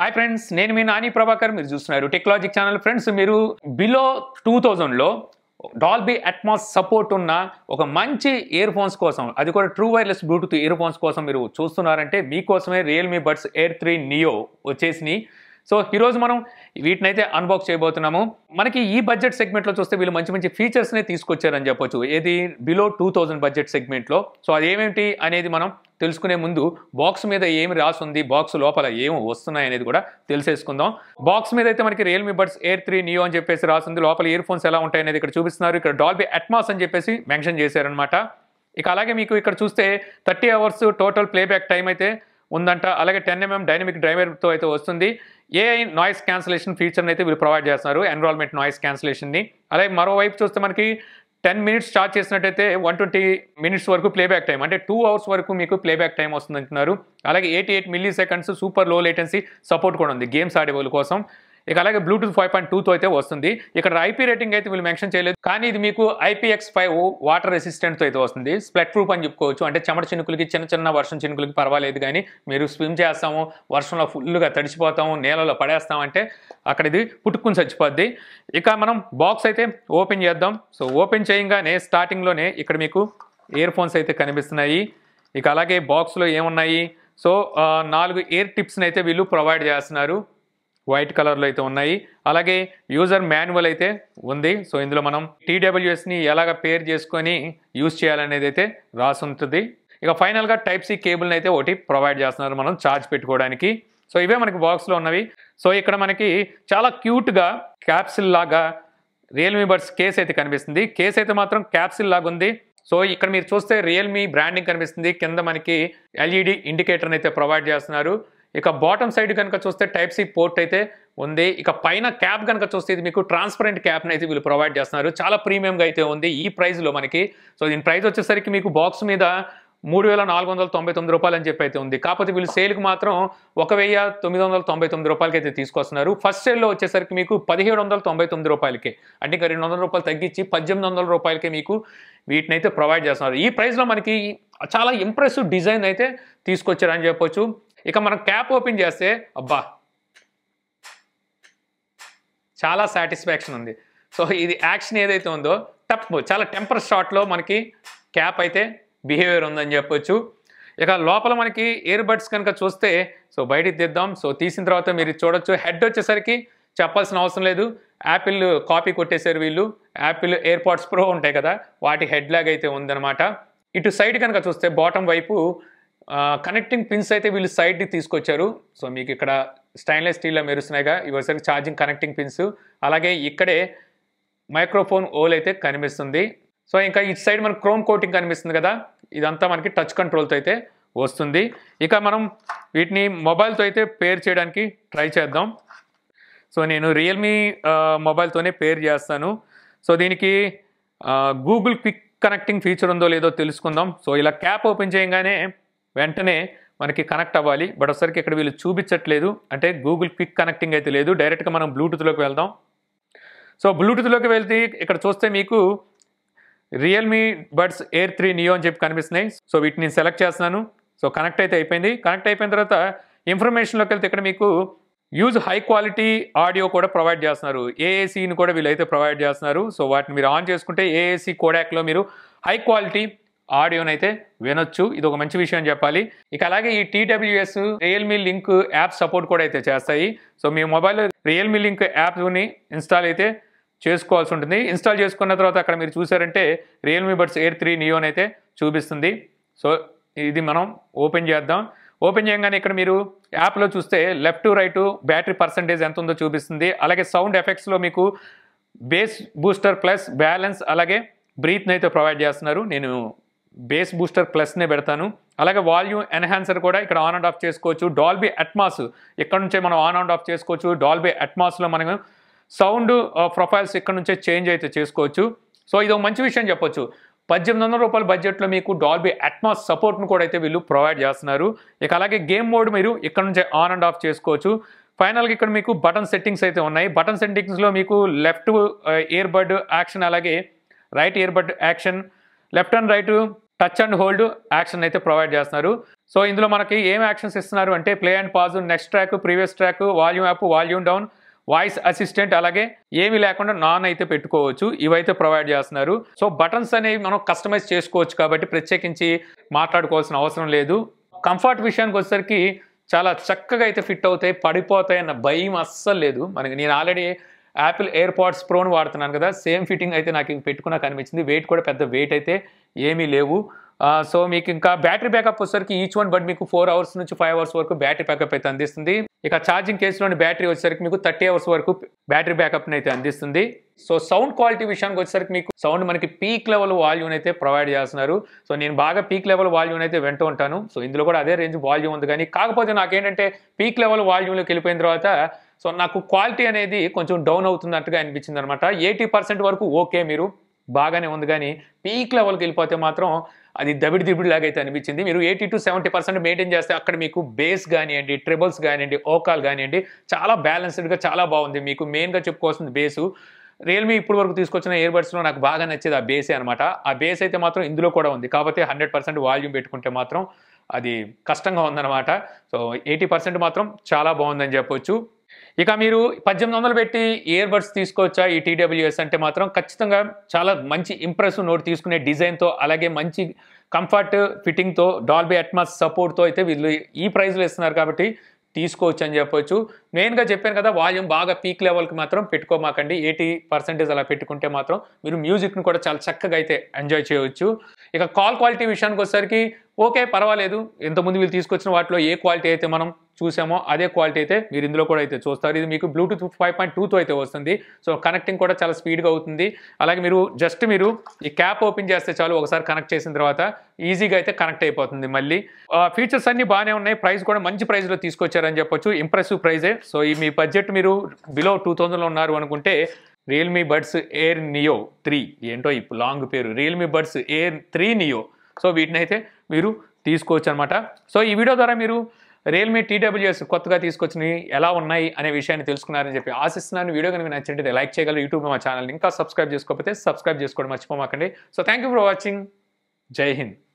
hi friends నేను మీ నాని ప్రభాకర్ మీరు చూస్తున్నారు టెక్నాలజీ ఛానల్ ఫ్రెండ్స్ మీరు బిలో టూ థౌజండ్లో డాల్బీ అట్మాస్ సపోర్ట్ ఉన్న ఒక మంచి ఇయర్ ఫోన్స్ కోసం అది కూడా true wireless Bluetooth earphones కోసం మీరు చూస్తున్నారంటే మీకోసమే Realme buds air three neo వచ్చేసినాయి సో ఈరోజు మనం వీటిని అయితే అన్బాక్స్ చేయబోతున్నాము మనకి ఈ బడ్జెట్ సెగ్మెంట్లో చూస్తే వీళ్ళు మంచి మంచి ఫీచర్స్నే తీసుకొచ్చారని చెప్పొచ్చు ఏది బిలో టూ థౌజండ్ బడ్జెట్ సెగ్మెంట్లో సో అదేమేంటి అనేది మనం తెలుసుకునే ముందు బాక్స్ మీద ఏమి రాసుంది బాక్స్ లోపల ఏమి వస్తున్నాయి అనేది కూడా తెలిసేసుకుందాం బాక్స్ మీద అయితే మనకి Realme buds air three neo అని చెప్పేసి రాసింది లోపల ఇయర్ ఫోన్స్ ఎలా ఉంటాయి అనేది ఇక్కడ చూపిస్తున్నారు ఇక్కడ డాల్బీ అట్మాస్ అని చెప్పేసి మెన్షన్ చేశారనమాట ఇక అలాగే మీకు ఇక్కడ చూస్తే thirty hours total playback time అయితే ఉందంట అలాగే టెన్ ఎంఎం డైనమిక్ డ్రైవర్తో అయితే వస్తుంది ఏఐ నాయిస్ క్యాన్సిలేషన్ ఫీచర్ని అయితే వీళ్ళు ప్రొవైడ్ చేస్తున్నారు ఎన్రాల్మెంట్ నాయిస్ క్యాన్సిలేషన్ని అలాగే మరోవైపు చూస్తే మనకి టెన్ మినిట్స్ స్టార్ట్ చేసినట్టయితే వన్ ట్వంటీ మినిట్స్ వరకు ప్లేబ్యాక్ టైం అంటే టూ అవర్స్ వరకు మీకు ప్లేబ్యాక్ టైం వస్తుంది అంటున్నారు అలాగే eighty eight milliseconds super low latency support కూడా ఉంది గేమ్స్ ఆడే వాళ్ళ కోసం ఇక అలాగే బ్లూటూత్ ఫైవ్ పాయింట్ టూతో అయితే వస్తుంది ఇక్కడ ఐపీ రేటింగ్ అయితే వీళ్ళు మెన్షన్ చేయలేదు కానీ ఇది మీకు ఐపీఎక్స్ ఫైవ్ వాటర్ రెసిస్టెంట్తో అయితే వస్తుంది స్ప్లెట్ ప్రూఫ్ అని చెప్పుకోవచ్చు అంటే చెమట చినుకులకి చిన్న చిన్న వర్షం చినుకులకి పర్వాలేదు కానీ మీరు స్విమ్ చేస్తాము వర్షంలో ఫుల్గా తడిచిపోతాము నేలలో పడేస్తాం అంటే అక్కడ ఇది పుట్టుకుని చచ్చిపోద్ది ఇక మనం బాక్స్ అయితే ఓపెన్ చేద్దాం సో ఓపెన్ చేయంగానే స్టార్టింగ్లోనే ఇక్కడ మీకు ఇయర్ ఫోన్స్ అయితే కనిపిస్తున్నాయి ఇక అలాగే బాక్స్లో ఏమున్నాయి సో నాలుగు ఇయర్ టిప్స్ని అయితే వీళ్ళు ప్రొవైడ్ చేస్తున్నారు వైట్ కలర్లో అయితే ఉన్నాయి అలాగే యూజర్ మాన్యువల్ అయితే ఉంది సో ఇందులో మనం టీడబ్ల్యూఎస్ని ఎలాగ పేర్ చేసుకొని యూజ్ చేయాలనేది అయితే రాసుంటుంది ఇక ఫైనల్గా టైప్ సి కేబుల్ని అయితే ఒకటి ప్రొవైడ్ చేస్తున్నారు మనం ఛార్జ్ పెట్టుకోవడానికి సో ఇవే మనకి బాక్స్లో ఉన్నవి సో ఇక్కడ మనకి చాలా క్యూట్గా క్యాప్సిల్ లాగా రియల్మీ బడ్స్ కేస్ అయితే కనిపిస్తుంది కేస్ అయితే మాత్రం క్యాప్సిల్ లాగా ఉంది సో ఇక్కడ మీరు చూస్తే రియల్మీ బ్రాండింగ్ కనిపిస్తుంది కింద మనకి ఎల్ఈడి ఇండికేటర్ని e అయితే ప్రొవైడ్ చేస్తున్నారు ఇక బాటమ్ సైడ్ కనుక చూస్తే టైప్ సి పోర్ట్ అయితే ఉంది ఇక పైన క్యాప్ కనుక చూస్తే ఇది మీకు ట్రాన్స్పరెంట్ క్యాప్ని అయితే వీళ్ళు ప్రొవైడ్ చేస్తున్నారు చాలా ప్రీమియంగా అయితే ఉంది ఈ ప్రైస్లో మనకి సో దీని ప్రైస్ వచ్చేసరికి మీకు బాక్స్ మీద మూడు వేల నాలుగు వందల తొంభై తొమ్మిది రూపాయలు అని చెప్పి అయితే ఉంది కాకపోతే వీళ్ళు సేల్కి మాత్రం ఒక వెయ్యి తొమ్మిది వందల తొంభై తొమ్మిది రూపాయలకి అయితే తీసుకొస్తున్నారు ఫస్ట్ సేల్లో వచ్చేసరికి మీకు పదిహేడు వందల తొంభై తొమ్మిది రూపాయలకి అంటే ఇంకా రెండు వందల రూపాయలు తగ్గించి పద్దెనిమిది వందల రూపాయలకి మీకు వీటిని అయితే ప్రొవైడ్ చేస్తున్నారు ఈ ప్రైస్లో మనకి చాలా ఇంప్రెసివ్ డిజైన్ అయితే తీసుకొచ్చారని చెప్పొచ్చు ఇక మనం క్యాప్ ఓపెన్ చేస్తే అబ్బా చాలా సాటిస్ఫాక్షన్ ఉంది సో ఇది యాక్షన్ ఏదైతే ఉందో టప్ చాలా టెంపర్ షాట్లో మనకి క్యాప్ అయితే బిహేవియర్ ఉందని చెప్పొచ్చు ఇక లోపల మనకి ఇయర్ బడ్స్ కనుక చూస్తే సో బయటికి తెద్దాం సో తీసిన తర్వాత మీరు చూడొచ్చు హెడ్ వచ్చేసరికి చెప్పాల్సిన అవసరం లేదు యాపిల్ కాపీ కొట్టేశారు వీళ్ళు యాపిల్ పాడ్స్ ప్రో ఉంటాయి కదా వాటి హెడ్ లాగ్ అయితే ఉందన్నమాట ఇటు సైడ్ కనుక చూస్తే బాటం వైపు కనెక్టింగ్ పిన్స్ అయితే వీళ్ళు సైడ్కి తీసుకొచ్చారు సో మీకు ఇక్కడ స్టైన్లెస్ స్టీల్లో మెరుస్తున్నాయిగా ఇవసరికి ఛార్జింగ్ కనెక్టింగ్ పిన్స్ అలాగే ఇక్కడే మైక్రోఫోన్ ఓల్ అయితే కనిపిస్తుంది సో ఇంకా ఇటు సైడ్ మనకు క్రోమ్ కోటింగ్ కనిపిస్తుంది కదా ఇదంతా మనకి టచ్ కంట్రోల్తో అయితే వస్తుంది ఇక మనం వీటిని మొబైల్తో అయితే పేర్ చేయడానికి ట్రై చేద్దాం సో నేను రియల్మీ మొబైల్తోనే పేర్ చేస్తాను సో దీనికి గూగుల్ క్విక్ కనెక్టింగ్ ఫీచర్ ఉందో లేదో తెలుసుకుందాం సో ఇలా క్యాప్ ఓపెన్ చేయగానే వెంటనే మనకి కనెక్ట్ అవ్వాలి బట్ ఒకసారికి ఇక్కడ వీళ్ళు చూపించట్లేదు అంటే గూగుల్ క్విక్ కనెక్టింగ్ అయితే లేదు డైరెక్ట్గా మనం బ్లూటూత్లోకి వెళ్దాం సో బ్లూటూత్లోకి వెళ్తే ఇక్కడ చూస్తే మీకు Realme buds air three neo అని చెప్పి కనిపిస్తున్నాయి సో వీటిని నేను సెలెక్ట్ చేస్తున్నాను సో కనెక్ట్ అయితే అయిపోయింది కనెక్ట్ అయిపోయిన తర్వాత ఇన్ఫర్మేషన్లోకి వెళ్తే ఇక్కడ మీకు యూజ్ హై క్వాలిటీ ఆడియో కూడా ప్రొవైడ్ చేస్తున్నారు ఏఏసీని కూడా వీళ్ళైతే ప్రొవైడ్ చేస్తున్నారు సో వాటిని మీరు ఆన్ చేసుకుంటే ఏఏసీ కోడాక్లో మీరు హై క్వాలిటీ ఆడియోనైతే వినొచ్చు ఇది ఒక మంచి విషయం చెప్పాలి ఇక అలాగే ఈ TWS Realme link app support కూడా అయితే చేస్తాయి సో మీ మొబైల్ రియల్మీ లింక్ యాప్ని ఇన్స్టాల్ అయితే చేసుకోవాల్సి ఉంటుంది ఇన్స్టాల్ చేసుకున్న తర్వాత అక్కడ మీరు చూసారంటే రియల్మీ బడ్స్ ఎయిర్ త్రీ నియోన్ అయితే చూపిస్తుంది సో ఇది మనం ఓపెన్ చేద్దాం ఓపెన్ చేయగానే ఇక్కడ మీరు యాప్లో చూస్తే left to right battery percentage ఎంత ఉందో చూపిస్తుంది అలాగే సౌండ్ ఎఫెక్ట్స్లో మీకు బేస్ బూస్టర్ ప్లస్ బ్యాలెన్స్ అలాగే బ్రీత్ని అయితే ప్రొవైడ్ చేస్తున్నారు నేను బేస్ బూస్టర్ ప్లస్నే పెడతాను అలాగే వాల్యూమ్ ఎన్హాన్సర్ కూడా ఇక్కడ ఆన్ అండ్ ఆఫ్ చేసుకోవచ్చు డాల్బీ అట్మాస్ ఇక్కడ నుంచే మనం ఆన్ అండ్ ఆఫ్ చేసుకోవచ్చు డాల్బీ అట్మాస్లో మనం సౌండ్ ప్రొఫైల్స్ ఇక్కడ నుంచే చేంజ్ అయితే చేసుకోవచ్చు సో ఇది ఒక మంచి విషయం చెప్పొచ్చు పద్దెనిమిది వందల రూపాయల బడ్జెట్లో మీకు డాల్బీ అట్మాస్ సపోర్ట్ను కూడా అయితే వీళ్ళు ప్రొవైడ్ చేస్తున్నారు ఇక అలాగే గేమ్ మోడ్ మీరు ఇక్కడ నుంచే ఆన్ అండ్ ఆఫ్ చేసుకోవచ్చు ఫైనల్గా ఇక్కడ మీకు బటన్ సెట్టింగ్స్ అయితే ఉన్నాయి బటన్ సెట్టింగ్స్లో మీకు లెఫ్ట్ ఇయర్బడ్ యాక్షన్ అలాగే right earbud action left and right touch and hold action అయితే ప్రొవైడ్ చేస్తున్నారు సో ఇందులో మనకి ఏం యాక్షన్స్ ఇస్తున్నారు అంటే play and pause next track previous track volume up volume down voice assistant అలాగే ఏమి లేకుండా నాన్ అయితే పెట్టుకోవచ్చు ఇవైతే ప్రొవైడ్ చేస్తున్నారు సో బటన్స్ అనేవి మనం కస్టమైజ్ చేసుకోవచ్చు కాబట్టి ప్రత్యేకించి మాట్లాడుకోవాల్సిన అవసరం లేదు కంఫర్ట్ విషయానికి వచ్చేసరికి చాలా చక్కగా అయితే ఫిట్ అవుతాయి పడిపోతాయి అన్న భయం అస్సలు లేదు మనకి నేను ఆల్రెడీ యాపిల్ ఎయిర్ పాడ్స్ ప్రోని వాడుతున్నాను కదా సేమ్ ఫిట్టింగ్ అయితే నాకు పెట్టుకున్నా కనిపించింది వెయిట్ కూడా పెద్ద వెయిట్ అయితే ఏమీ లేవు సో మీకు ఇంకా బ్యాటరీ బ్యాకప్ వచ్చేసరికి ఈచ్ వన్ బట్ మీకు ఫోర్ అవర్స్ నుంచి ఫైవ్ అవర్స్ వరకు బ్యాటరీ బ్యాకప్ అయితే అందిస్తుంది ఇక ఛార్జింగ్ కేసులోని బ్యాటరీ వచ్చేసరికి మీకు థర్టీ అవర్స్ వరకు బ్యాటరీ బ్యాకప్ని అయితే అందిస్తుంది సో సౌండ్ క్వాలిటీ విషయానికి వచ్చేసరికి మీకు సౌండ్ మనకి పీక్ లెవెల్ వాల్యూని అయితే ప్రొవైడ్ చేస్తున్నారు సో నేను బాగా పీక్ లెవెల్ వాల్యూని అయితే వెంటూ ఉంటాను సో ఇందులో కూడా అదే రేంజ్ వాల్యూమ్ ఉంది కానీ కాకపోతే నాకేంటంటే పీక్ లెవెల్ వాల్యూమ్లోకి వెళ్ళిపోయిన తర్వాత సో నాకు క్వాలిటీ అనేది కొంచెం డౌన్ అవుతున్నట్టుగా అనిపించింది అనమాట ఎయిటీ పర్సెంట్ వరకు ఓకే మీరు బాగానే ఉంది కానీ పీక్ లెవెల్కి వెళ్ళిపోతే మాత్రం అది దబిడి దిబిడి లాగైతే అనిపించింది మీరు eighty to seventy percent maintain చేస్తే అక్కడ మీకు బేస్ కానివ్వండి ట్రిబుల్స్ కానివ్వండి ఓకాల్ కానివ్వండి చాలా బ్యాలెన్స్డ్గా చాలా బాగుంది మీకు మెయిన్గా చెప్పుకోవాల్సింది బేసు రియల్మీ ఇప్పుడు వరకు తీసుకొచ్చిన ఇయర్బడ్స్లో నాకు బాగా నచ్చేది ఆ బేసే అనమాట ఆ బేస్ అయితే మాత్రం ఇందులో కూడా ఉంది కాకపోతే హండ్రెడ్ పర్సెంట్ వాల్యూమ్ పెట్టుకుంటే మాత్రం అది కష్టంగా ఉందన్నమాట సో ఎయిటీ పర్సెంట్ మాత్రం చాలా బాగుందని చెప్పొచ్చు ఇక మీరు పద్దెనిమిది వందలు పెట్టి ఇయర్ బడ్స్ తీసుకోవచ్చా ఈ టీడబ్ల్యూఎస్ అంటే మాత్రం ఖచ్చితంగా చాలా మంచి ఇంప్రెసివ్ నోట్ తీసుకునే డిజైన్తో అలాగే మంచి కంఫర్ట్ ఫిట్టింగ్తో డాల్బీ అట్మాస్ సపోర్ట్తో అయితే వీళ్ళు ఈ ప్రైజ్లో ఇస్తున్నారు కాబట్టి తీసుకోవచ్చు అని చెప్పొచ్చు మెయిన్గా చెప్పాను కదా వాల్యూమ్ బాగా పీక్ లెవెల్కి మాత్రం పెట్టుకోమాకండి ఎయిటీ పర్సెంటేజ్ అలా పెట్టుకుంటే మాత్రం మీరు మ్యూజిక్ను కూడా చాలా చక్కగా అయితే ఎంజాయ్ చేయవచ్చు ఇక కాల్ క్వాలిటీ విషయానికి వచ్చేసరికి ఓకే పర్వాలేదు ఎంతమంది వీళ్ళు తీసుకొచ్చిన వాటిలో ఏ క్వాలిటీ అయితే మనం చూసామో అదే క్వాలిటీ అయితే మీరు ఇందులో కూడా అయితే చూస్తారు ఇది మీకు బ్లూటూత్ ఫైవ్ పాయింట్ టూతో అయితే వస్తుంది సో కనెక్టింగ్ కూడా చాలా స్పీడ్గా అవుతుంది అలాగే మీరు జస్ట్ మీరు ఈ క్యాప్ ఓపెన్ చేస్తే చాలు ఒకసారి కనెక్ట్ చేసిన తర్వాత ఈజీగా అయితే కనెక్ట్ అయిపోతుంది మళ్ళీ ఫీచర్స్ అన్ని బాగానే ఉన్నాయి ప్రైస్ కూడా మంచి ప్రైస్లో తీసుకొచ్చారని చెప్పొచ్చు ఇంప్రెసివ్ ప్రైజే సో ఈ మీ బడ్జెట్ మీరు బిలో టూ థౌజండ్లో ఉన్నారు అనుకుంటే Realme buds air neo three ఏంటో ఇప్పుడు లాంగ్ పేరు Realme buds air three neo so వీటిని అయితే మీరు తీసుకోవచ్చు అనమాట సో ఈ వీడియో ద్వారా మీరు రియల్మీ టీడబ్ల్యూఎస్ కొత్తగా తీసుకొచ్చినవి ఎలా ఉన్నాయి అనే విషయాన్ని తెలుసుకున్నారని చెప్పి ఆశిస్తున్నాను వీడియో కనుక నచ్చినట్టు లైక్ చేయగలరు యూట్యూబ్ మా ఛానల్ ఇంకా సబ్స్క్రైబ్ చేసుకోకపోతే సబ్స్క్రైబ్ చేసుకోవడం మర్చిపోమాకండి so thank for watching Jai Hind